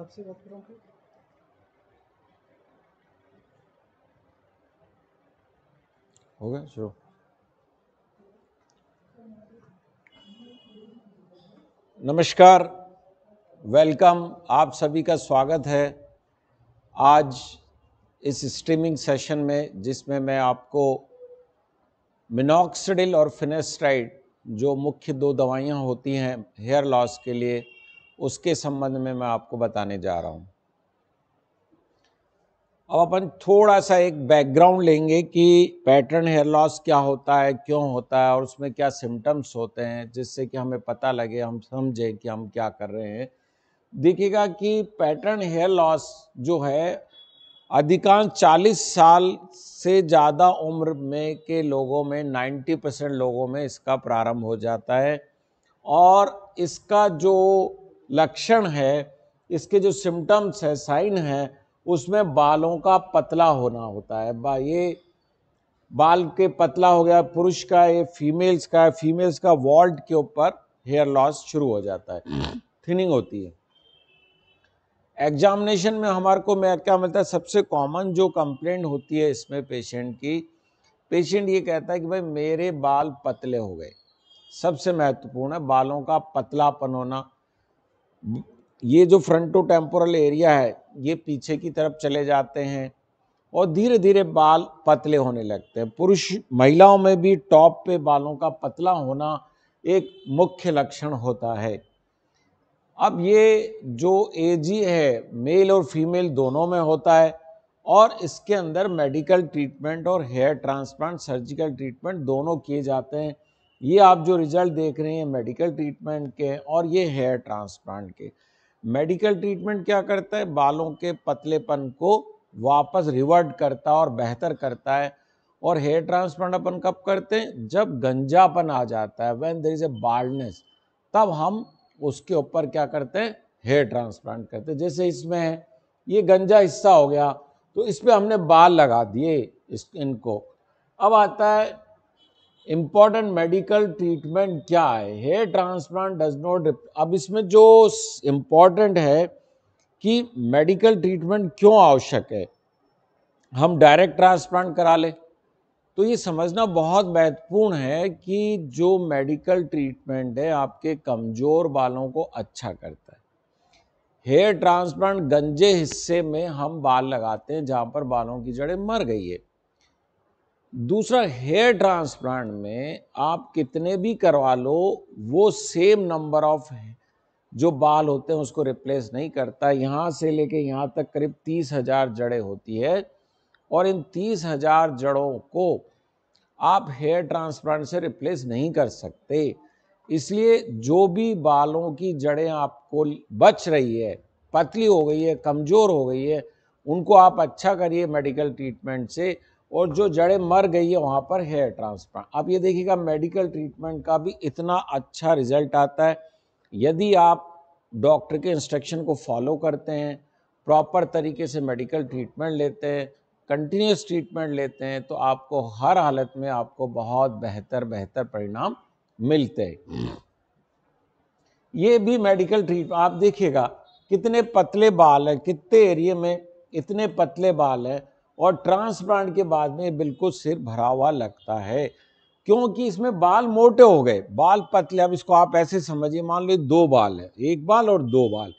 आपसे बात कर रहा हूँ हो गया शुरू नमस्कार वेलकम आप सभी का स्वागत है आज इस स्ट्रीमिंग सेशन में जिसमें मैं आपको मिनोक्सिडिल और फिनेस्ट्राइड जो मुख्य दो दवाइयाँ होती हैं हेयर लॉस के लिए उसके संबंध में मैं आपको बताने जा रहा हूँ अब अपन थोड़ा सा एक बैकग्राउंड लेंगे कि पैटर्न हेयर लॉस क्या होता है क्यों होता है और उसमें क्या सिम्टम्स होते हैं जिससे कि हमें पता लगे हम समझें कि हम क्या कर रहे हैं देखिएगा कि पैटर्न हेयर लॉस जो है अधिकांश 40 साल से ज़्यादा उम्र में के लोगों में 90 परसेंट लोगों में इसका प्रारंभ हो जाता है और इसका जो लक्षण है इसके जो सिम्टम्स है साइन है उसमें बालों का पतला होना होता है बा ये बाल के पतला हो गया पुरुष का ये फीमेल्स का है फीमेल्स का वॉल्ट के ऊपर हेयर लॉस शुरू हो जाता है थिनिंग होती है एग्जामिनेशन में हमारे को मैं क्या मिलता है सबसे कॉमन जो कंप्लेंट होती है इसमें पेशेंट की पेशेंट ये कहता है कि भाई मेरे बाल पतले हो गए सबसे महत्वपूर्ण है बालों का पतलापन होना ये जो फ्रंटो टेम्पोरल एरिया है ये पीछे की तरफ चले जाते हैं और धीरे धीरे बाल पतले होने लगते हैं पुरुष महिलाओं में भी टॉप पे बालों का पतला होना एक मुख्य लक्षण होता है अब ये जो एजी है मेल और फीमेल दोनों में होता है और इसके अंदर मेडिकल ट्रीटमेंट और हेयर ट्रांसप्लांट सर्जिकल ट्रीटमेंट दोनों किए जाते हैं ये आप जो रिज़ल्ट देख रहे हैं मेडिकल ट्रीटमेंट के और ये हेयर ट्रांसप्लांट के मेडिकल ट्रीटमेंट क्या करता है बालों के पतलेपन को वापस रिवर्ट करता है और बेहतर करता है और हेयर ट्रांसप्लांट अपन कब करते हैं जब गंजापन आ जाता है when there is a baldness तब हम उसके ऊपर क्या करते हैं हेयर ट्रांसप्लांट करते हैं जैसे इसमें है ये गंजा हिस्सा हो गया तो इस पर हमने बाल लगा दिए इस इनको अब आता है इम्पॉर्टेंट मेडिकल ट्रीटमेंट क्या है हेयर ट्रांसप्लांट डज नॉट अब इसमें जो इम्पॉर्टेंट है कि मेडिकल ट्रीटमेंट क्यों आवश्यक है हम डायरेक्ट ट्रांसप्लांट करा ले तो ये समझना बहुत महत्वपूर्ण है कि जो मेडिकल ट्रीटमेंट है आपके कमज़ोर बालों को अच्छा करता है हेयर ट्रांसप्लांट गंजे हिस्से में हम बाल लगाते हैं जहाँ पर बालों की जड़ें मर गई है दूसरा हेयर ट्रांसप्लांट में आप कितने भी करवा लो वो सेम नंबर ऑफ जो बाल होते हैं उसको रिप्लेस नहीं करता यहाँ से लेके यहाँ तक करीब तीस हज़ार जड़ें होती है और इन तीस हज़ार जड़ों को आप हेयर ट्रांसप्लांट से रिप्लेस नहीं कर सकते इसलिए जो भी बालों की जड़ें आपको बच रही है पतली हो गई है कमज़ोर हो गई है उनको आप अच्छा करिए मेडिकल ट्रीटमेंट से और जो जड़ें मर गई है वहाँ पर हेयर ट्रांसप्लांट आप ये देखिएगा मेडिकल ट्रीटमेंट का भी इतना अच्छा रिजल्ट आता है यदि आप डॉक्टर के इंस्ट्रक्शन को फॉलो करते हैं प्रॉपर तरीके से मेडिकल ट्रीटमेंट लेते हैं कंटिन्यूस ट्रीटमेंट लेते हैं तो आपको हर हालत में आपको बहुत बेहतर बेहतर परिणाम मिलते हैं ये भी मेडिकल ट्रीटमेंट आप देखिएगा कितने पतले बाल हैं कितने एरिए में इतने पतले बाल हैं और ट्रांसप्लांट के बाद में बिल्कुल सिर भरा हुआ लगता है क्योंकि इसमें बाल मोटे हो गए बाल पतले अब इसको आप ऐसे समझिए मान लो दो बाल है एक बाल और दो बाल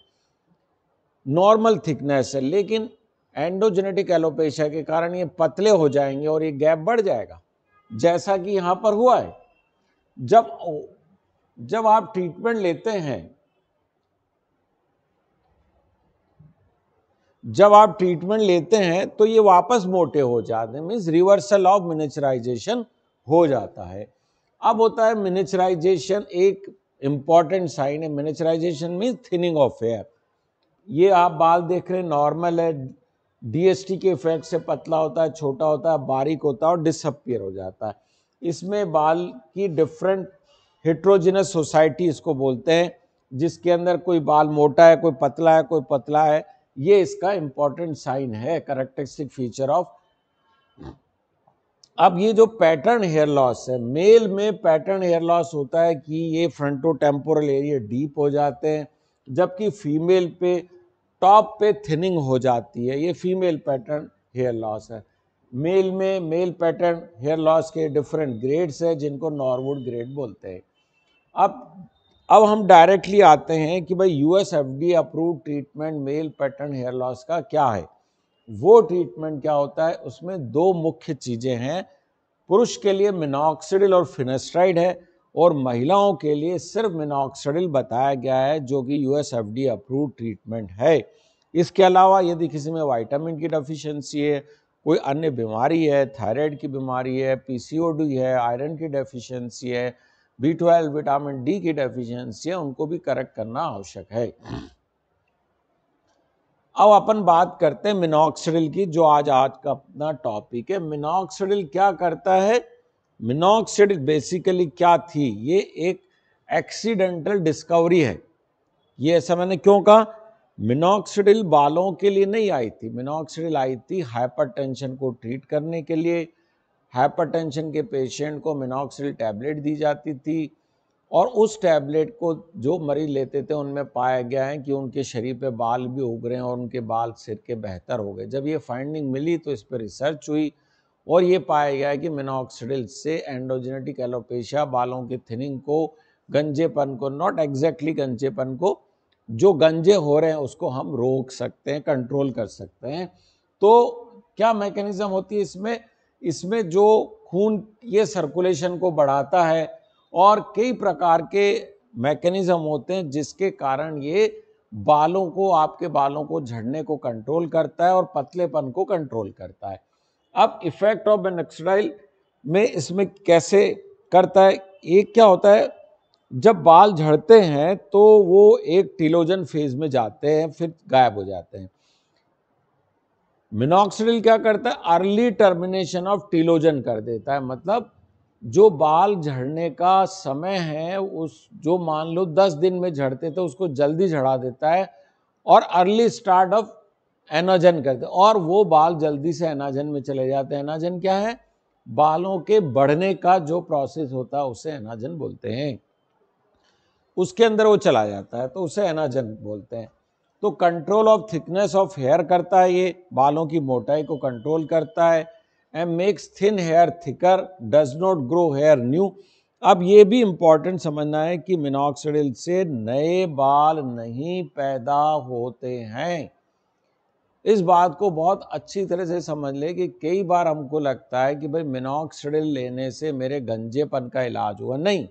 नॉर्मल थिकनेस है लेकिन एंडोजेनेटिक एलोपेशिया के कारण ये पतले हो जाएंगे और ये गैप बढ़ जाएगा जैसा कि यहाँ पर हुआ है जब जब आप ट्रीटमेंट लेते हैं जब आप ट्रीटमेंट लेते हैं तो ये वापस मोटे हो जाते हैं मीन्स रिवर्सल ऑफ मिनेचराइजेशन हो जाता है अब होता है मिनेचराइजेशन एक इम्पॉर्टेंट साइन है miniaturisation means thinning of hair ये आप बाल देख रहे हैं नॉर्मल है डीएसटी के इफेक्ट से पतला होता है छोटा होता है बारीक होता है और डिसअपियर हो जाता है इसमें बाल की डिफरेंट हेट्रोजिनस सोसाइटी इसको बोलते हैं जिसके अंदर कोई बाल मोटा है कोई पतला है कोई पतला है ये इसका इंपॉर्टेंट साइन है करेक्टरिस्टिक फीचर ऑफ अब ये जो पैटर्न हेयर लॉस है मेल में पैटर्न हेयर लॉस होता है कि ये फ्रंटो टेम्पोरल एरिया डीप हो जाते हैं जबकि फीमेल पे टॉप पे थिनिंग हो जाती है ये फीमेल पैटर्न हेयर लॉस है मेल में मेल पैटर्न हेयर लॉस के डिफरेंट ग्रेड्स हैं जिनको नॉर्वुड ग्रेड बोलते हैं अब अब हम डायरेक्टली आते हैं कि भाई U S F D approve treatment male pattern hair loss का क्या है वो ट्रीटमेंट क्या होता है उसमें दो मुख्य चीज़ें हैं पुरुष के लिए मिनोक्सिडिल और फिनेस्ट्राइड है और महिलाओं के लिए सिर्फ मिनोक्सिडिल बताया गया है जो कि U S F D approve treatment है इसके अलावा यदि किसी में वाइटामिन की डेफिशिएंसी है कोई अन्य बीमारी है थायराइड की बीमारी है पीसीओडी है आयरन की डेफिशिएंसी है बी ट्वेल्व विटामिन डी की डेफिशिएंसी है उनको भी करेक्ट करना आवश्यक है अब अपन बात करते हैं मिनोक्सिडिल की जो आज आज का अपना टॉपिक है मिनोक्सिडिल क्या करता है मिनोक्सिडिल बेसिकली क्या थी ये एक एक्सीडेंटल डिस्कवरी है ये ऐसा मैंने क्यों कहा मिनोक्सिडिल बालों के लिए नहीं आई थी मिनोक्सिडिल आई थी हाइपरटेंशन को ट्रीट करने के लिए हाइपरटेंशन के पेशेंट को मिनॉक्सिल टैबलेट दी जाती थी और उस टैबलेट को जो मरीज लेते थे उनमें पाया गया है कि उनके शरीर पे बाल भी उग रहे हैं और उनके बाल सिर के बेहतर हो गए जब ये फाइंडिंग मिली तो इस पर रिसर्च हुई और ये पाया गया है कि मिनॉक्सिडिल से एंडोजेनेटिक एलोपेशिया बालों की थिनिंग को गंजेपन को नॉट एग्जैक्टली exactly गंजेपन को जो गंजे हो रहे हैं उसको हम रोक सकते हैं कंट्रोल कर सकते हैं तो क्या मैकेनिज्म होती है इसमें इसमें जो खून ये सर्कुलेशन को बढ़ाता है और कई प्रकार के मैकेनिज़्म होते हैं जिसके कारण ये बालों को आपके बालों को झड़ने को कंट्रोल करता है और पतलेपन को कंट्रोल करता है अब इफेक्ट ऑफ बेनेक्सडाइल में इसमें कैसे करता है एक क्या होता है जब बाल झड़ते हैं तो वो एक टिलोजन फेज में जाते हैं फिर गायब हो जाते हैं मिनोक्सिडिल क्या करता है अर्ली टर्मिनेशन ऑफ टीलोजन कर देता है मतलब जो बाल झड़ने का समय है उस जो मान लो दस दिन में झड़ते थे तो उसको जल्दी झड़ा देता है और अर्ली स्टार्ट ऑफ एनाजन करते और वो बाल जल्दी से एनाजन में चले जाते हैं एनाजन क्या है बालों के बढ़ने का जो प्रोसेस होता है उसे एनाजन बोलते हैं उसके अंदर वो चला जाता है तो उसे एनाजन बोलते हैं तो control of thickness of hair करता है ये बालों की मोटाई को कंट्रोल करता है and makes thin hair thicker does not grow hair new अब ये भी इम्पॉर्टेंट समझना है कि मिनॉक्सिडिल से नए बाल नहीं पैदा होते हैं इस बात को बहुत अच्छी तरह से समझ ले कि कई बार हमको लगता है कि भाई मिनॉक्सिडिल लेने से मेरे गंजेपन का इलाज हुआ नहीं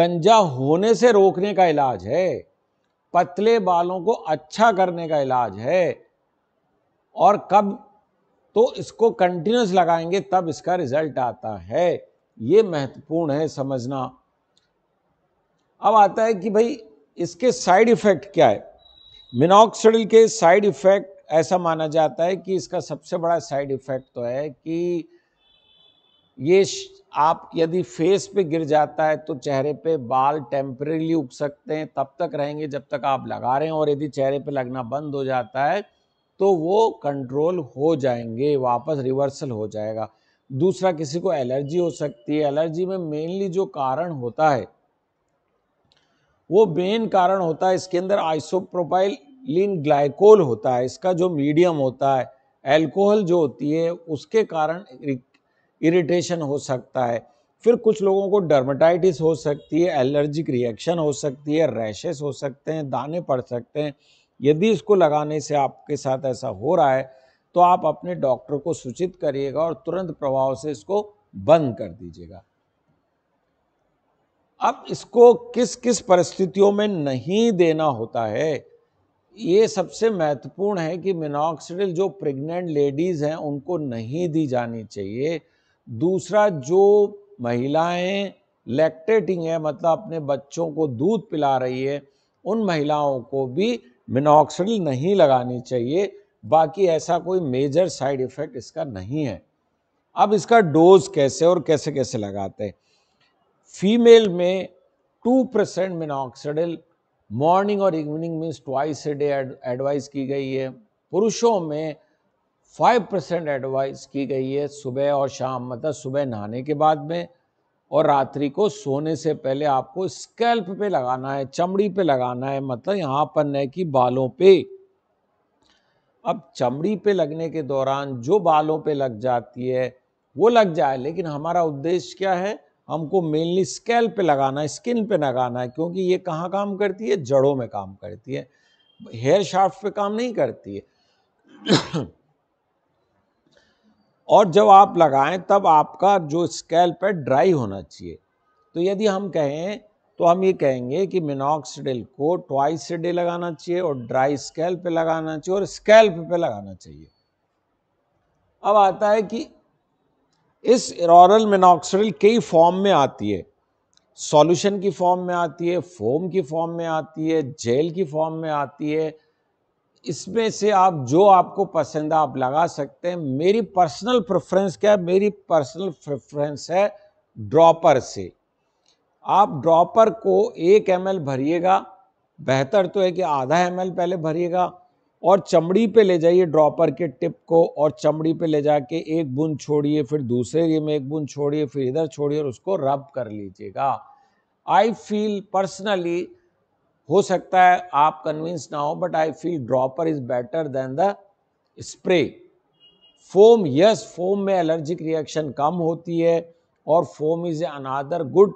गंजा होने से रोकने का इलाज है पतले बालों को अच्छा करने का इलाज है और कब तो इसको कंटिन्यूस लगाएंगे तब इसका रिजल्ट आता है ये महत्वपूर्ण है समझना अब आता है कि भाई इसके साइड इफेक्ट क्या है मिनॉक्सिडिल के साइड इफेक्ट ऐसा माना जाता है कि इसका सबसे बड़ा साइड इफेक्ट तो है कि ये आप यदि फेस पे गिर जाता है तो चेहरे पे बाल टेम्परेली उग सकते हैं तब तक रहेंगे जब तक आप लगा रहे हैं और यदि चेहरे पे लगना बंद हो जाता है तो वो कंट्रोल हो जाएंगे वापस रिवर्सल हो जाएगा दूसरा किसी को एलर्जी हो सकती है एलर्जी में मेनली जो कारण होता है वो मेन कारण होता है इसके अंदर आइसोप्रोपाइल लिन ग्लाइकोल होता है इसका जो मीडियम होता है एल्कोहल जो होती है उसके कारण इरिटेशन हो सकता है फिर कुछ लोगों को डर्माटाइटिस हो सकती है एलर्जिक रिएक्शन हो सकती है रैशेस हो सकते हैं दाने पड़ सकते हैं यदि इसको लगाने से आपके साथ ऐसा हो रहा है तो आप अपने डॉक्टर को सूचित करिएगा और तुरंत प्रभाव से इसको बंद कर दीजिएगा अब इसको किस किस परिस्थितियों में नहीं देना होता है ये सबसे महत्वपूर्ण है कि मिनॉक्सिडिल जो प्रेग्नेंट लेडीज़ हैं उनको नहीं दी जानी चाहिए दूसरा जो महिलाएं लैक्टेटिंग है मतलब अपने बच्चों को दूध पिला रही है उन महिलाओं को भी मिनॉक्सिल नहीं लगानी चाहिए बाकी ऐसा कोई मेजर साइड इफ़ेक्ट इसका नहीं है अब इसका डोज कैसे और कैसे कैसे लगाते हैं फीमेल में टू परसेंट मिनॉक्सिडिल मॉर्निंग और इवनिंग में ट्वाइस ए डे एडवाइस की गई है पुरुषों में फाइव परसेंट एडवाइस की गई है सुबह और शाम मतलब सुबह नहाने के बाद में और रात्रि को सोने से पहले आपको स्कैल्प पे लगाना है चमड़ी पे लगाना है मतलब यहाँ पर न कि बालों पे अब चमड़ी पे लगने के दौरान जो बालों पे लग जाती है वो लग जाए लेकिन हमारा उद्देश्य क्या है हमको मेनली स्केल पे लगाना है स्किन पे लगाना है क्योंकि ये कहाँ काम करती है जड़ों में काम करती है हेयर शाफ्ट पे काम नहीं करती है और जब आप लगाएं तब आपका जो स्कैल्प है ड्राई होना चाहिए तो यदि हम कहें तो हम ये कहेंगे कि मिनॉक्सिडिल को ट्वाइस डे लगाना चाहिए और ड्राई स्कैल्प पे लगाना चाहिए और स्कैल्प पे लगाना चाहिए अब आता है कि इस ओरल मिनॉक्सडिल कई फॉर्म में आती है सॉल्यूशन की फॉर्म में आती है फोम की फॉर्म में आती है जेल की फॉर्म में आती है इसमें से आप जो आपको पसंद है आप लगा सकते हैं मेरी पर्सनल प्रेफरेंस क्या है मेरी पर्सनल प्रेफरेंस है ड्रॉपर से आप ड्रॉपर को एक एम भरिएगा बेहतर तो है कि आधा एम पहले भरिएगा और चमड़ी पे ले जाइए ड्रॉपर के टिप को और चमड़ी पे ले जाके एक बूंद छोड़िए फिर दूसरे ये में एक बूंद छोड़िए फिर इधर छोड़िए और उसको रब कर लीजिएगा आई फील पर्सनली हो सकता है आप कन्विंस ना हो but I feel dropper is better than the spray foam yes foam में एलर्जिक रिएक्शन कम होती है और foam is another good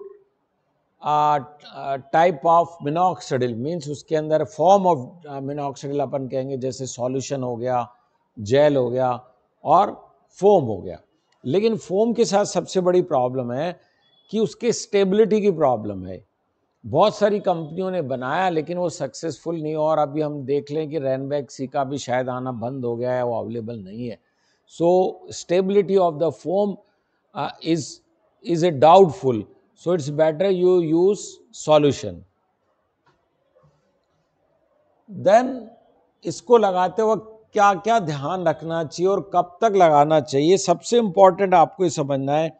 type of minoxidil means उसके अंदर फॉर्म ऑफ मिनोक्सिडिल अपन कहेंगे जैसे सॉल्यूशन हो गया जेल हो गया और फोम हो गया लेकिन फोम के साथ सबसे बड़ी प्रॉब्लम है कि उसके स्टेबिलिटी की प्रॉब्लम है बहुत सारी कंपनियों ने बनाया लेकिन वो सक्सेसफुल नहीं और अभी हम देख लें कि रैनबैक का भी शायद आना बंद हो गया है वो अवेलेबल नहीं है so stability of the foam is is a doubtful so it's better you use solution then इसको लगाते वक्त क्या क्या ध्यान रखना चाहिए और कब तक लगाना चाहिए सबसे इम्पॉर्टेंट आपको ये समझना है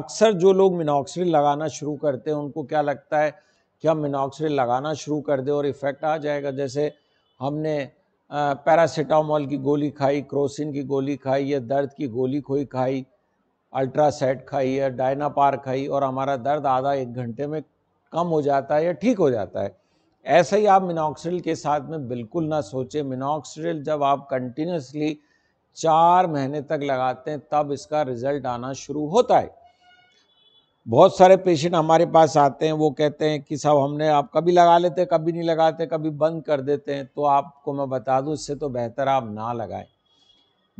अक्सर जो लोग मिनॉक्सिल लगाना शुरू करते हैं उनको क्या लगता है कि हम मिनॉक्सिल लगाना शुरू कर दें और इफ़ेक्ट आ जाएगा जैसे हमने पैरासीटामोल की गोली खाई क्रोसिन की गोली खाई या दर्द की गोली खोई खाई अल्ट्रासेट खाई या डायनापार खाई और हमारा दर्द आधा एक घंटे में कम हो जाता है या ठीक हो जाता है ऐसा ही आप मिनॉक्सिल के साथ में बिल्कुल ना सोचें मिनॉक्सिल जब आप कंटिन्यूसली चार महीने तक लगाते हैं तब इसका रिजल्ट आना शुरू होता है बहुत सारे पेशेंट हमारे पास आते हैं वो कहते हैं कि साहब हमने आप कभी लगा लेते कभी नहीं लगाते कभी बंद कर देते हैं तो आपको मैं बता दूं इससे तो बेहतर आप ना लगाएं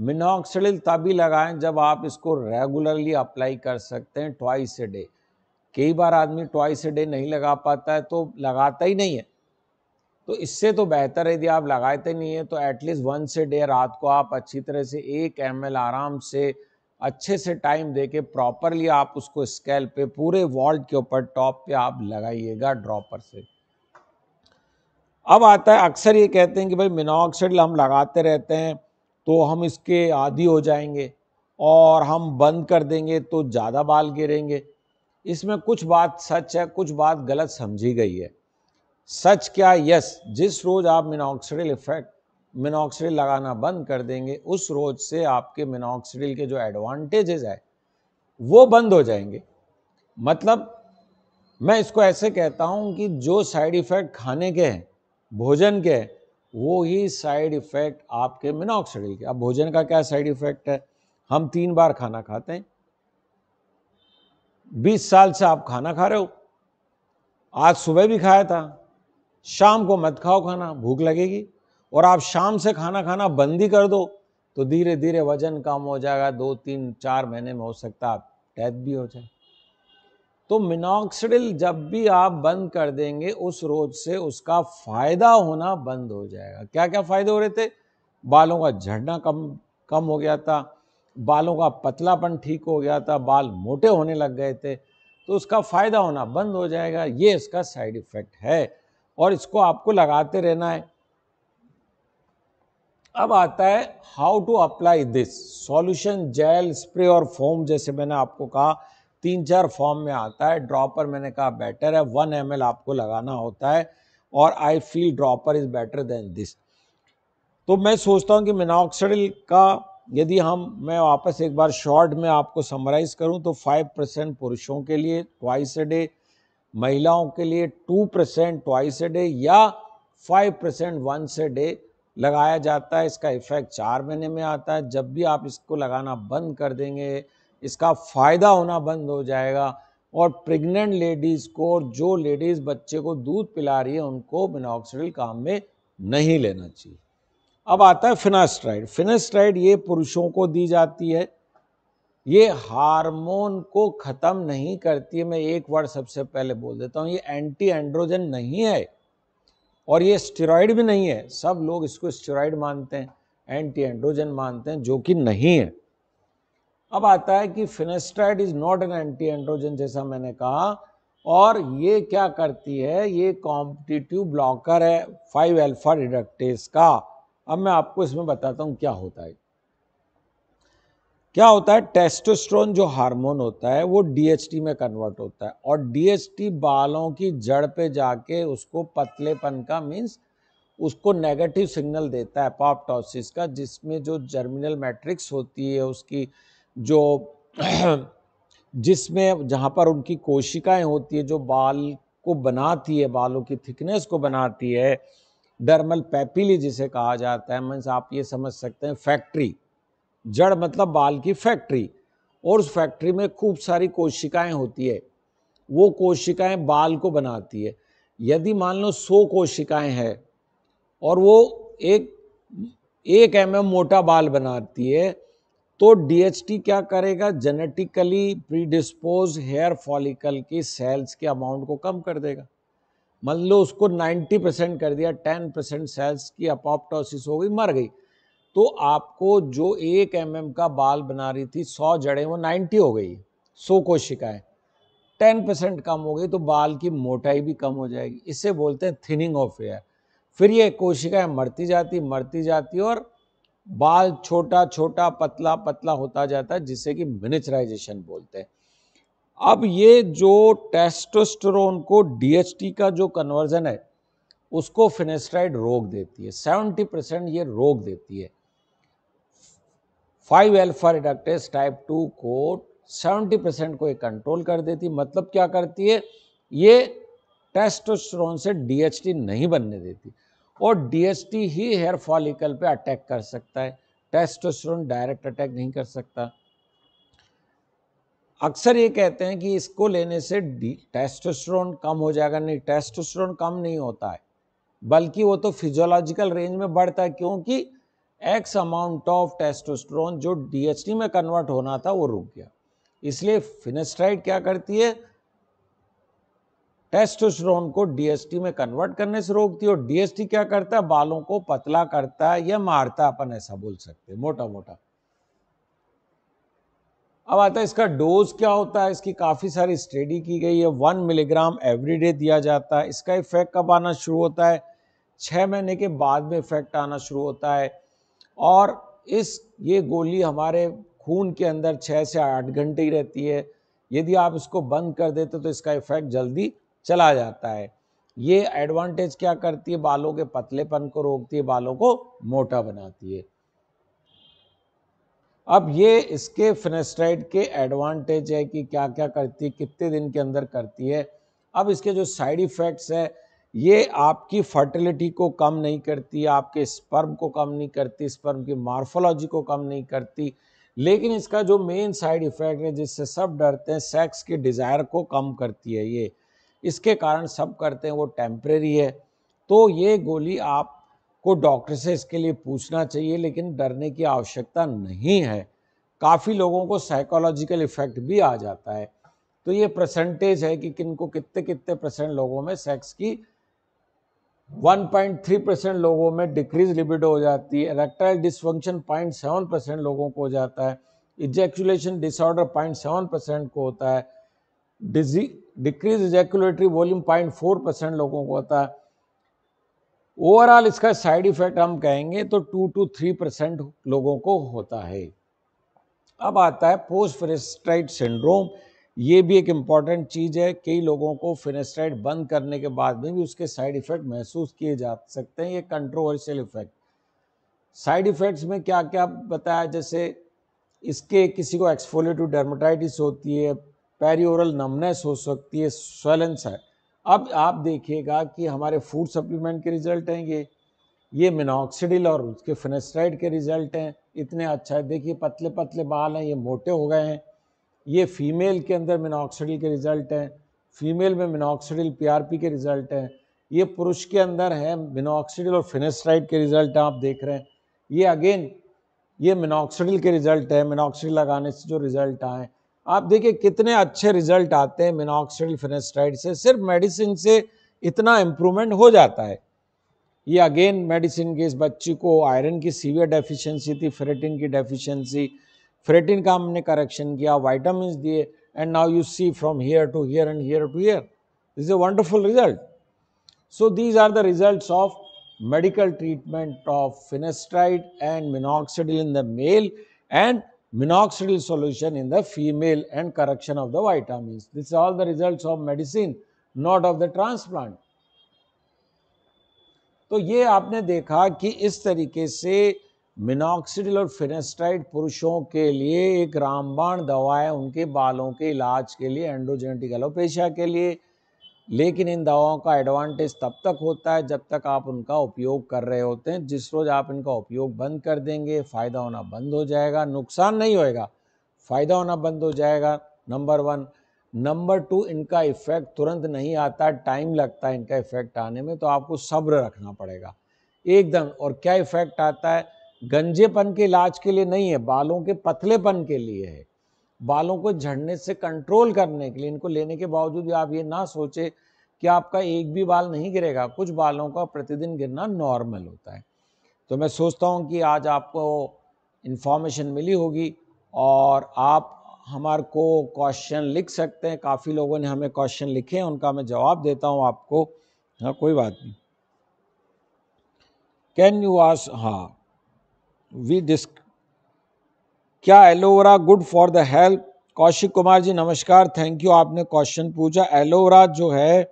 मिनॉक्सिडिल तभी लगाएं जब आप इसको रेगुलरली अप्लाई कर सकते हैं ट्वाइस ए डे कई बार आदमी ट्वाइस ए डे नहीं लगा पाता है तो लगाता ही नहीं है तो इससे तो बेहतर है यदि आप लगाते नहीं है तो एटलीस्ट वन से डे रात को आप अच्छी तरह से एक एम आराम से अच्छे से टाइम दे के प्रॉपरली आप उसको स्केल पे पूरे वॉल्ट के ऊपर टॉप पे आप लगाइएगा ड्रॉपर से अब आता है अक्सर ये कहते हैं कि भाई मिनोक्साइड हम लगाते रहते हैं तो हम इसके आदि हो जाएंगे और हम बंद कर देंगे तो ज़्यादा बाल गिरेंगे इसमें कुछ बात सच है कुछ बात गलत समझी गई है सच क्या यस जिस रोज़ आप मिनोक्सीडल इफेक्ट मिनॉक्सिडिल लगाना बंद कर देंगे उस रोज से आपके मिनॉक्सिडिल के जो एडवांटेजेस है वो बंद हो जाएंगे मतलब मैं इसको ऐसे कहता हूँ कि जो साइड इफ़ेक्ट खाने के हैं भोजन के हैं वो ही साइड इफ़ेक्ट आपके मिनोक्सिडिल के अब भोजन का क्या साइड इफ़ेक्ट है हम तीन बार खाना खाते हैं बीस साल से आप खाना खा रहे हो आज सुबह भी खाया था शाम को मत खाओ खाना भूख लगेगी और आप शाम से खाना खाना बंद ही कर दो तो धीरे धीरे वजन कम हो जाएगा दो तीन चार महीने में हो सकता है आप डेथ भी हो जाए तो मिनॉक्सडिल जब भी आप बंद कर देंगे उस रोज से उसका फायदा होना बंद हो जाएगा क्या क्या फायदे हो रहे थे बालों का झड़ना कम कम हो गया था बालों का पतलापन ठीक हो गया था बाल मोटे होने लग गए थे तो उसका फायदा होना बंद हो जाएगा ये इसका साइड इफेक्ट है और इसको आपको लगाते रहना है अब आता है how to apply this solution gel spray और फोम जैसे मैंने आपको कहा तीन चार फॉर्म में आता है ड्रॉपर मैंने कहा बेटर है वन एम आपको लगाना होता है और I feel dropper is better than this तो मैं सोचता हूँ कि मिनाक्सडिल का यदि हम मैं वापस एक बार शॉर्ट में आपको समराइज करूँ तो फाइव परसेंट पुरुषों के लिए ट्वाइस अ डे महिलाओं के लिए two percent twice a day या five percent once a day लगाया जाता है इसका इफ़ेक्ट चार महीने में आता है जब भी आप इसको लगाना बंद कर देंगे इसका फ़ायदा होना बंद हो जाएगा और प्रेग्नेंट लेडीज़ को और जो लेडीज़ बच्चे को दूध पिला रही है उनको मिनॉक्सिडिल काम में नहीं लेना चाहिए अब आता है फिनास्ट्राइड फिनास्ट्राइड ये पुरुषों को दी जाती है ये हार्मोन को ख़त्म नहीं करती है मैं एक वर्ड सबसे पहले बोल देता हूँ ये एंटी एंड्रोजन नहीं है और ये स्टेरॉयड भी नहीं है सब लोग इसको स्टेरॉयड मानते हैं एंटी एंड्रोजन मानते हैं जो कि नहीं है अब आता है कि finasteride is not an anti androgen जैसा मैंने कहा और ये क्या करती है ये कॉम्पिटिटिव ब्लॉकर है फाइव एल्फा रिडक्टेज का अब मैं आपको इसमें बताता हूँ क्या होता है क्या होता है टेस्टोस्ट्रोन जो हार्मोन होता है वो डीएचटी में कन्वर्ट होता है और डीएचटी बालों की जड़ पे जाके उसको पतलेपन का मीन्स उसको नेगेटिव सिग्नल देता है पॉपटॉसिस का जिसमें जो जर्मिनल मैट्रिक्स होती है उसकी जो जिसमें जहाँ पर उनकी कोशिकाएं होती है जो बाल को बनाती है बालों की थिकनेस को बनाती है डर्मल पैपिली जिसे कहा जाता है मीन्स आप ये समझ सकते हैं फैक्ट्री जड़ मतलब बाल की फैक्ट्री और उस फैक्ट्री में खूब सारी कोशिकाएं होती है वो कोशिकाएं बाल को बनाती है यदि मान लो सौ कोशिकाएं हैं और वो एक एक एम एम मोटा बाल बनाती है तो डी क्या करेगा जेनेटिकली प्रीडिस्पोज हेयर फॉलिकल की सेल्स के अमाउंट को कम कर देगा मान लो उसको 90 परसेंट कर दिया 10 परसेंट सेल्स की अपॉप्टोसिस हो गई मर गई तो आपको जो एक एम mm का बाल बना रही थी सौ जड़ें वो नाइन्टी हो गई सौ कोशिकाएं टेन परसेंट कम हो गई तो बाल की मोटाई भी कम हो जाएगी इसे बोलते हैं थिनिंग ऑफ हेयर फिर ये कोशिकाएं मरती जाती मरती जाती और बाल छोटा छोटा पतला पतला होता जाता है जिसे कि मिनिचराइजेशन बोलते हैं अब ये जो टेस्टोस्टेरोन को डीएचटी का जो कन्वर्जन है उसको फिनेस्ट्राइड रोक देती है 70 परसेंट ये रोक देती है five alpha reductase type two को 70 परसेंट को ये कंट्रोल कर देती मतलब क्या करती है ये टेस्टोस्टेरोन से डीएचटी नहीं बनने देती और डीएचटी ही हेयर फॉलिकल पे अटैक कर सकता है टेस्टोस्टेरोन डायरेक्ट अटैक नहीं कर सकता अक्सर ये कहते हैं कि इसको लेने से टेस्टोस्टेरोन कम हो जाएगा नहीं टेस्टोस्टेरोन कम नहीं होता है बल्कि वो तो फिजियोलॉजिकल रेंज में बढ़ता है क्योंकि एक्स अमाउंट ऑफ टेस्टोस्टेरोन जो डीएचटी में कन्वर्ट होना था वो रुक गया इसलिए फिनेस्ट्राइड क्या करती है टेस्टोस्टेरोन को डीएसटी में कन्वर्ट करने से रोकती है और डीएसटी क्या करता है बालों को पतला करता है या मारता अपन ऐसा बोल सकते हैं मोटा मोटा अब आता है इसका डोज क्या होता है इसकी काफ़ी सारी स्टडी की गई है वन मिलीग्राम एवरीडे दिया जाता है इसका इफेक्ट कब आना शुरू होता है छः महीने के बाद में इफेक्ट आना शुरू होता है और इस ये गोली हमारे खून के अंदर छः से आठ घंटे ही रहती है यदि आप इसको बंद कर देते तो इसका इफेक्ट जल्दी चला जाता है ये एडवांटेज क्या करती है बालों के पतलेपन को रोकती है बालों को मोटा बनाती है अब ये इसके फिनेस्ट्राइड के एडवांटेज है कि क्या क्या करती है कितने दिन के अंदर करती है अब इसके जो साइड इफ़ेक्ट्स है ये आपकी फर्टिलिटी को कम नहीं करती आपके स्पर्म को कम नहीं करती स्पर्म की मार्फोलॉजी को कम नहीं करती लेकिन इसका जो मेन साइड इफ़ेक्ट है जिससे सब डरते हैं सेक्स के डिज़ायर को कम करती है ये इसके कारण सब करते हैं वो टेम्प्रेरी है तो ये गोली आपको डॉक्टर से इसके लिए पूछना चाहिए लेकिन डरने की आवश्यकता नहीं है काफ़ी लोगों को साइकोलॉजिकल इफ़ेक्ट भी आ जाता है तो ये परसेंटेज है कि किनको कितने कितने परसेंट लोगों में सेक्स की 1.3 परसेंट लोगों में डिक्रीज लिबिडो हो जाती है इरेक्टाइल डिसफंक्शन 0.7 परसेंट लोगों को हो जाता है इजैक्चुलेशन डिसऑर्डर 0.7 परसेंट को होता है डिजी डिक्रीज इजैक्युलेटरी वॉल्यूम 0.4 परसेंट लोगों को होता है ओवरऑल इसका साइड इफेक्ट हम कहेंगे तो टू टू थ्री परसेंट लोगों को होता है अब आता है पोस्ट फ्रेस्ट्राइट सिंड्रोम ये भी एक इम्पॉर्टेंट चीज़ है कई लोगों को फिनेस्ट्राइड बंद करने के बाद में भी उसके साइड इफ़ेक्ट महसूस किए जा सकते हैं ये कंट्रोवर्शियल इफ़ेक्ट साइड इफ़ेक्ट्स में क्या क्या बताया जैसे इसके किसी को एक्सफोलेटिव डर्माटाइटिस होती है पेरियोरल नमनेस हो सकती है स्वेलेंस है अब आप देखिएगा कि हमारे फूड सप्लीमेंट के रिजल्ट हैं ये ये मिनोक्सीडिल और उसके फिनेस्ट्राइड के रिजल्ट हैं इतने अच्छा है देखिए पतले पतले बाल हैं ये मोटे हो गए हैं ये फ़ीमेल के अंदर मिनॉक्सिडिल के रिज़ल्ट हैं फीमेल में मिनॉक्सिडिल पीआरपी के रिज़ल्ट हैं ये पुरुष के अंदर है मिनॉक्सिडिल और फिनेस्ट्राइड के रिज़ल्ट आप देख रहे हैं ये अगेन ये मिनॉक्सिडिल के रिज़ल्ट है मिनॉक्सिडिल लगाने से जो रिज़ल्ट आए आप देखिए कितने अच्छे रिज़ल्ट आते हैं मिनॉक्सिडिल फिनेस्ट्राइड से सिर्फ मेडिसिन से इतना इम्प्रूवमेंट हो जाता है ये अगेन मेडिसिन के इस बच्ची को आयरन की सीवियर डेफिशिएंसी थी फेरेटिन की डेफिशिएंसी फ्रेटिन का हमने करेक्शन किया वाइटामस दिए and now you see from here to here and here to here is a wonderful result so these are the result of medical treatment of finasteride and minoxidil in the male and minoxidil solution in the female and correction of the vitamin this all the result of medicine not of the transplant तो ये आपने देखा कि इस तरीके से minoxidil और फिनेस्टाइड पुरुषों के लिए एक रामबाण दवा है उनके बालों के इलाज के लिए एंडोजेनेटिक एलोपेशिया के लिए लेकिन इन दवाओं का एडवांटेज तब तक होता है जब तक आप उनका उपयोग कर रहे होते हैं जिस रोज़ आप इनका उपयोग बंद कर देंगे फ़ायदा होना बंद हो जाएगा नुकसान नहीं होएगा फ़ायदा होना बंद हो जाएगा नंबर वन नंबर टू इनका इफ़ेक्ट तुरंत नहीं आता टाइम लगता है इनका इफ़ेक्ट आने में तो आपको सब्र रखना पड़ेगा एकदम और क्या इफ़ेक्ट आता है गंजेपन के इलाज के लिए नहीं है बालों के पतलेपन के लिए है बालों को झड़ने से कंट्रोल करने के लिए इनको लेने के बावजूद आप ये ना सोचे कि आपका एक भी बाल नहीं गिरेगा कुछ बालों का प्रतिदिन गिरना नॉर्मल होता है तो मैं सोचता हूँ कि आज आपको इन्फॉर्मेशन मिली होगी और आप हमारे को क्वेश्चन लिख सकते हैं काफ़ी लोगों ने हमें क्वेश्चन लिखे हैं उनका मैं जवाब देता हूँ आपको हाँ कोई बात नहीं कैन यू आस हाँ वी डिस्क क्या aloe vera good for the health Kaushik Kumar ji नमस्कार थैंक यू आपने क्वेश्चन पूछा एलोवेरा जो है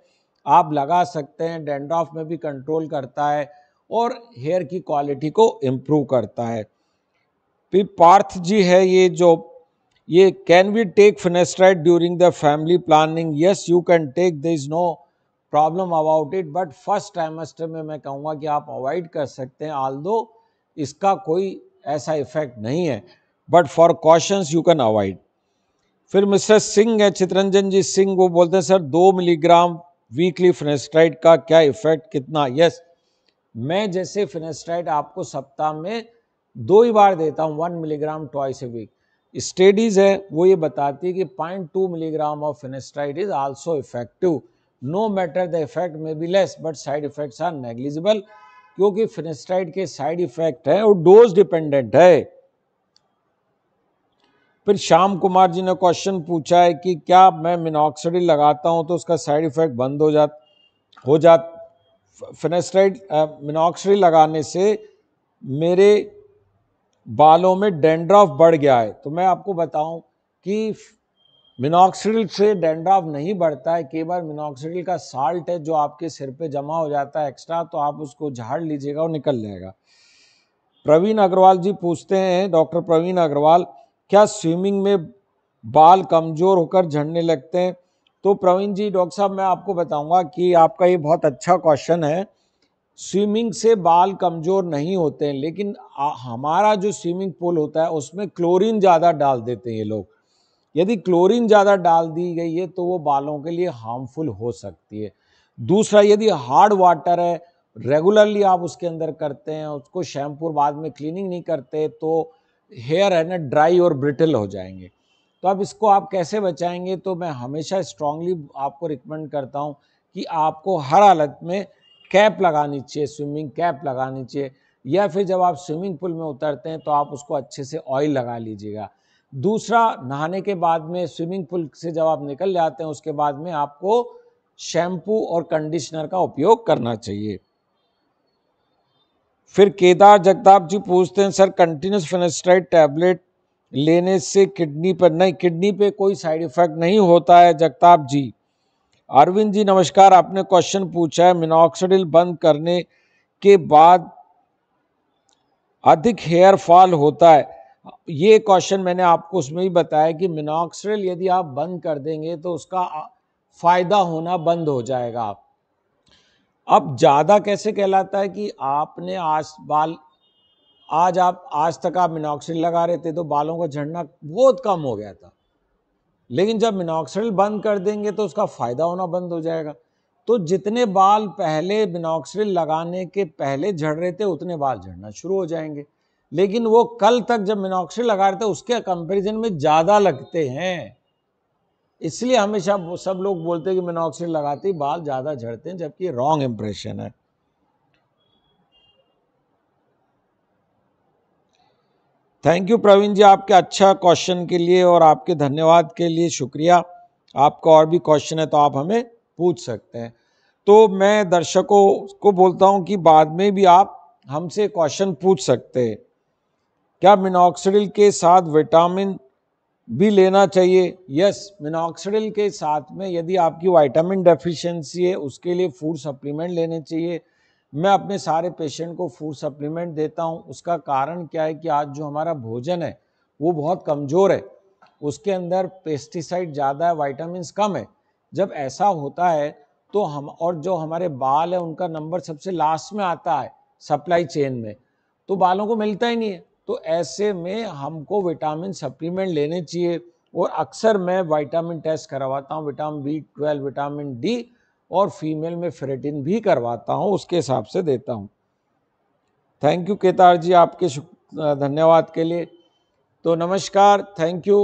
आप लगा सकते हैं डेंड्रॉफ में भी कंट्रोल करता है और हेयर की क्वालिटी को इम्प्रूव करता है फिर पार्थ जी है ये जो ये can we take finasteride during the family planning yes you can take the is no problem about it but first trimester में मैं कहूँगा कि आप अवॉइड कर सकते हैं आल दो इसका कोई ऐसा इफेक्ट नहीं है but for cautions you can avoid फिर मिस्टर सिंह है चितरंजन जी सिंह वो बोलते हैं सर दो मिलीग्राम वीकली फिनेस्ट्राइड का क्या इफेक्ट कितना यस yes, मैं जैसे फिनेस्ट्राइड आपको सप्ताह में दो ही बार देता हूँ one milligram twice a week studies है वो ये बताती है कि point two milligram of finasteride is also effective no matter the effect may be less but side effects are negligible क्योंकि फिनेस्टाइड के साइड इफेक्ट है और डोज डिपेंडेंट है फिर श्याम कुमार जी ने क्वेश्चन पूछा है कि क्या मैं मिनॉक्सिडिल लगाता हूं तो उसका साइड इफेक्ट बंद हो जा हो जा फिनेस्टाइड मिनॉक्सिडिल लगाने से मेरे बालों में डेंड्रॉफ बढ़ गया है तो मैं आपको बताऊं कि मिनोक्सिडिल से डेंड्राफ नहीं बढ़ता है कई बार मिनोक्सिडिल का साल्ट है जो आपके सिर पे जमा हो जाता है एक्स्ट्रा तो आप उसको झाड़ लीजिएगा और निकल जाएगा प्रवीण अग्रवाल जी पूछते हैं डॉक्टर प्रवीण अग्रवाल क्या स्विमिंग में बाल कमज़ोर होकर झड़ने लगते हैं तो प्रवीण जी डॉक्टर साहब मैं आपको बताऊंगा कि आपका ये बहुत अच्छा क्वेश्चन है स्विमिंग से बाल कमज़ोर नहीं होते हैं लेकिन हमारा जो स्विमिंग पूल होता है उसमें क्लोरीन ज़्यादा डाल देते हैं ये लोग यदि क्लोरीन ज़्यादा डाल दी गई है तो वो बालों के लिए हार्मफुल हो सकती है दूसरा यदि हार्ड वाटर है रेगुलरली आप उसके अंदर करते हैं उसको शैम्पू बाद में क्लीनिंग नहीं करते तो हेयर है ना ड्राई और ब्रिटल हो जाएंगे तो अब इसको आप कैसे बचाएंगे तो मैं हमेशा स्ट्रांगली आपको रिकमेंड करता हूँ कि आपको हर हालत में कैप लगानी चाहिए स्विमिंग कैप लगानी चाहिए या फिर जब आप स्विमिंग पूल में उतरते हैं तो आप उसको अच्छे से ऑयल लगा लीजिएगा दूसरा नहाने के बाद में स्विमिंग पूल से जब आप निकल जाते हैं उसके बाद में आपको शैम्पू और कंडीशनर का उपयोग करना चाहिए फिर केदार जगताप जी पूछते हैं सर कंटिन्यूस फेनेस्ट्राइड टैबलेट लेने से किडनी पर नहीं किडनी पे कोई साइड इफेक्ट नहीं होता है जगताप जी अरविंद जी नमस्कार आपने क्वेश्चन पूछा है मिनॉक्सिडिल बंद करने के बाद अधिक हेयर फॉल होता है ये क्वेश्चन मैंने आपको उसमें भी बताया कि मिनॉक्सरल यदि आप बंद कर देंगे तो उसका फ़ायदा होना बंद हो जाएगा आप अब ज़्यादा कैसे कहलाता है कि आपने आज बाल आज आप आज तक आप मिनॉक्सिल लगा रहे थे तो बालों का झड़ना बहुत कम हो गया था लेकिन जब मिनॉक्सिल बंद कर देंगे तो उसका फ़ायदा होना बंद हो जाएगा तो जितने बाल पहले मिनॉक्सिल लगाने के पहले झड़ रहे थे उतने बाल झड़ना शुरू हो जाएंगे लेकिन वो कल तक जब मिनोक्सी लगा रहे थे उसके कंपेरिजन में ज़्यादा लगते हैं इसलिए हमेशा सब लोग बोलते हैं कि मिनोक्सी लगाते ही बाल ज़्यादा झड़ते हैं जबकि रॉन्ग इम्प्रेशन है थैंक यू प्रवीण जी आपके अच्छा क्वेश्चन के लिए और आपके धन्यवाद के लिए शुक्रिया आपका और भी क्वेश्चन है तो आप हमें पूछ सकते हैं तो मैं दर्शकों को बोलता हूं कि बाद में भी आप हमसे क्वेश्चन पूछ सकते हैं क्या मिनोक्सिडिल के साथ विटामिन भी लेना चाहिए यस मिनोक्सिडिल के साथ में यदि आपकी विटामिन डेफिशिएंसी है उसके लिए फूड सप्लीमेंट लेने चाहिए मैं अपने सारे पेशेंट को फूड सप्लीमेंट देता हूँ उसका कारण क्या है कि आज जो हमारा भोजन है वो बहुत कमज़ोर है उसके अंदर पेस्टिसाइड ज़्यादा है वाइटामस कम है जब ऐसा होता है तो हम और जो हमारे बाल है उनका नंबर सबसे लास्ट में आता है सप्लाई चेन में तो बालों को मिलता ही नहीं है तो ऐसे में हमको विटामिन सप्लीमेंट लेने चाहिए और अक्सर मैं विटामिन टेस्ट करवाता हूँ vitamin B twelve vitamin D और फीमेल में फेरेटिन भी करवाता हूँ उसके हिसाब से देता हूँ थैंक यू केतार जी आपके धन्यवाद के लिए तो नमस्कार थैंक यू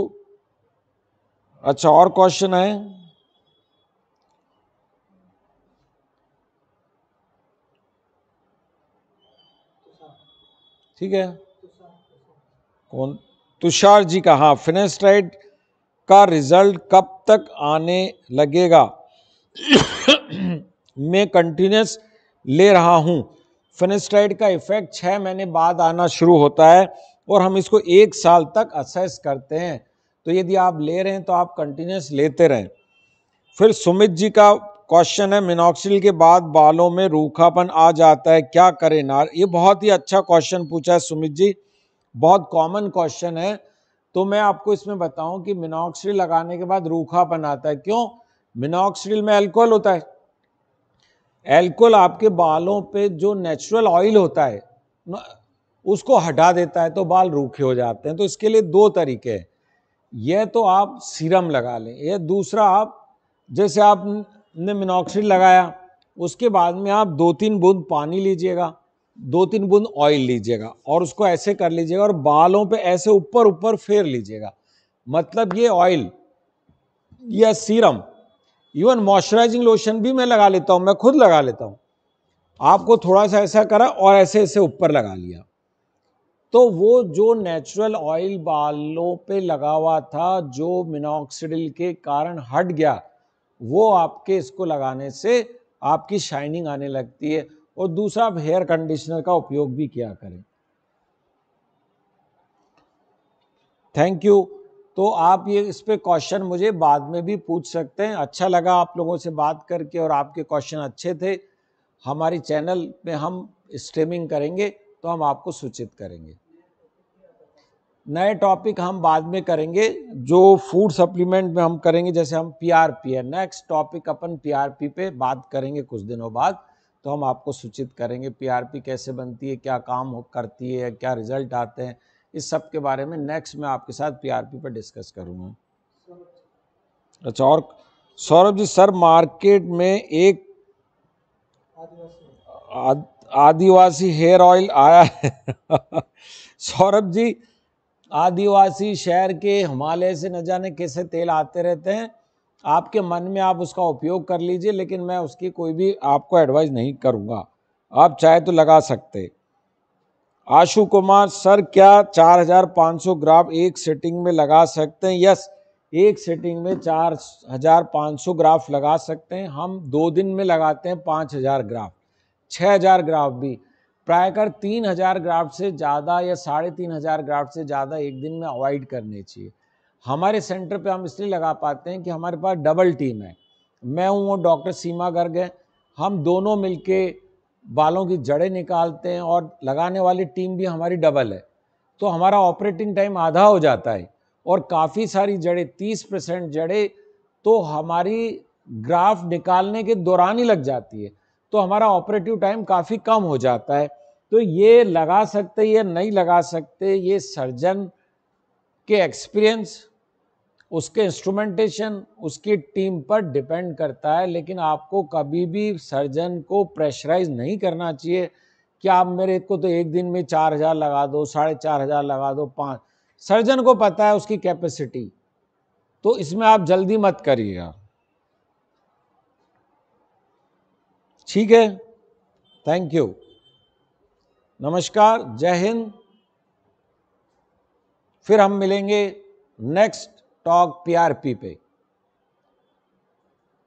अच्छा और क्वेश्चन है ठीक है कौन तुषार जी का हाँ फिनेस्ट्राइड का रिजल्ट कब तक आने लगेगा मैं कंटिन्यूस ले रहा हूँ फिनेस्ट्राइड का इफेक्ट छः महीने बाद आना शुरू होता है और हम इसको एक साल तक असेस करते हैं तो यदि आप ले रहे हैं तो आप कंटिन्यूस लेते रहें फिर सुमित जी का क्वेश्चन है मिनोक्सिल के बाद बालों में रूखापन आ जाता है क्या करें नार ये बहुत ही अच्छा क्वेश्चन पूछा है सुमित जी बहुत कॉमन क्वेश्चन है तो मैं आपको इसमें बताऊं कि मिनोक्सिल लगाने के बाद रूखापन आता है क्यों मिनॉक्सिल में एल्कोहल होता है एल्कोहल आपके बालों पे जो नेचुरल ऑयल होता है उसको हटा देता है तो बाल रूखे हो जाते हैं तो इसके लिए दो तरीके हैं यह तो आप सीरम लगा लें यह दूसरा आप जैसे आपने मिनोक्सिल लगाया उसके बाद में आप दो तीन बूंद पानी लीजिएगा दो तीन बूंद ऑयल लीजिएगा और उसको ऐसे कर लीजिएगा और बालों पे ऐसे ऊपर ऊपर फेर लीजिएगा मतलब ये ऑयल या सीरम इवन मॉइस्चराइजिंग लोशन भी मैं लगा लेता हूँ मैं खुद लगा लेता हूँ आपको थोड़ा सा ऐसा करा और ऐसे ऐसे ऊपर लगा लिया तो वो जो नेचुरल ऑयल बालों पे लगा हुआ था जो मिनोक्सीडिल के कारण हट गया वो आपके इसको लगाने से आपकी शाइनिंग आने लगती है और दूसरा आप हेयर कंडीशनर का उपयोग भी किया करें थैंक यू तो आप ये इस पर क्वेश्चन मुझे बाद में भी पूछ सकते हैं अच्छा लगा आप लोगों से बात करके और आपके क्वेश्चन अच्छे थे हमारी चैनल पे हम स्ट्रीमिंग करेंगे तो हम आपको सूचित करेंगे नए टॉपिक हम बाद में करेंगे जो फूड सप्लीमेंट में हम करेंगे जैसे हम पीआरपी है नेक्स्ट टॉपिक अपन पीआरपी पे बात करेंगे कुछ दिनों बाद तो हम आपको सूचित करेंगे पीआरपी कैसे बनती है क्या काम करती है क्या रिजल्ट आते हैं इस सब के बारे में नेक्स्ट मैं आपके साथ पीआरपी पर डिस्कस करूंगा अच्छा और सौरभ जी सर मार्केट में एक आदिवासी हेयर ऑयल आया है सौरभ जी आदिवासी शहर के हिमालय से न जाने कैसे तेल आते रहते हैं आपके मन में आप उसका उपयोग कर लीजिए लेकिन मैं उसकी कोई भी आपको एडवाइस नहीं करूँगा आप चाहे तो लगा सकते आशु कुमार सर क्या 4,500 ग्राफ एक सेटिंग में लगा सकते हैं यस एक सेटिंग में 4,500 ग्राफ लगा सकते हैं हम दो दिन में लगाते हैं 5,000 ग्राफ 6,000 ग्राफ भी प्रायकर 3,000 ग्राफ से ज़्यादा या साढ़े तीन हज़ार ग्राफ से ज़्यादा एक दिन में अवॉइड करने चाहिए हमारे सेंटर पे हम इसलिए लगा पाते हैं कि हमारे पास डबल टीम है मैं हूँ और डॉक्टर सीमा गर्ग है हम दोनों मिलके बालों की जड़ें निकालते हैं और लगाने वाली टीम भी हमारी डबल है तो हमारा ऑपरेटिंग टाइम आधा हो जाता है और काफ़ी सारी जड़ें तीस परसेंट जड़ें तो हमारी ग्राफ निकालने के दौरान ही लग जाती है तो हमारा ऑपरेटिव टाइम काफ़ी कम हो जाता है तो ये लगा सकते या नहीं लगा सकते ये सर्जन के एक्सपीरियंस उसके इंस्ट्रूमेंटेशन उसकी टीम पर डिपेंड करता है लेकिन आपको कभी भी सर्जन को प्रेशराइज नहीं करना चाहिए कि आप मेरे को तो एक दिन में चार हज़ार लगा दो साढ़े चार हज़ार लगा दो पाँच सर्जन को पता है उसकी कैपेसिटी तो इसमें आप जल्दी मत करिएगा ठीक है थैंक यू नमस्कार जय हिंद फिर हम मिलेंगे नेक्स्ट टॉक पीआरपी पे